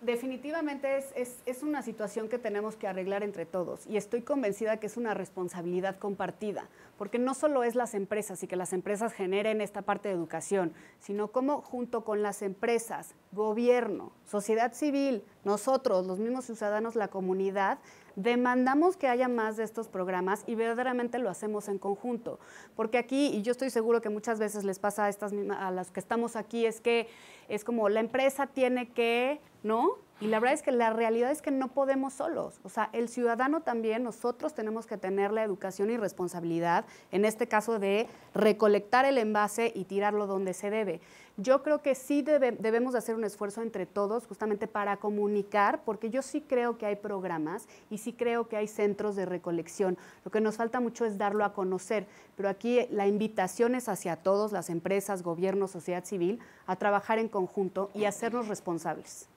definitivamente es, una situación que tenemos que arreglar entre todos y estoy convencida que es una responsabilidad compartida, porque no solo es las empresas y que las empresas generen esta parte de educación, sino cómo junto con las empresas, gobierno, sociedad civil, nosotros, los mismos ciudadanos, la comunidad, demandamos que haya más de estos programas y verdaderamente lo hacemos en conjunto. Porque aquí, y yo estoy seguro que muchas veces les pasa a estas a las que estamos aquí, es que es como la empresa tiene que, ¿no? Y la verdad es que la realidad es que no podemos solos. O sea, el ciudadano también, nosotros tenemos que tener la educación y responsabilidad, en este caso de recolectar el envase y tirarlo donde se debe. Yo creo que sí debemos hacer un esfuerzo entre todos justamente para comunicar, porque yo sí creo que hay programas y sí creo que hay centros de recolección. Lo que nos falta mucho es darlo a conocer, pero aquí la invitación es hacia todos, las empresas, gobierno, sociedad civil, a trabajar en conjunto y hacernos responsables.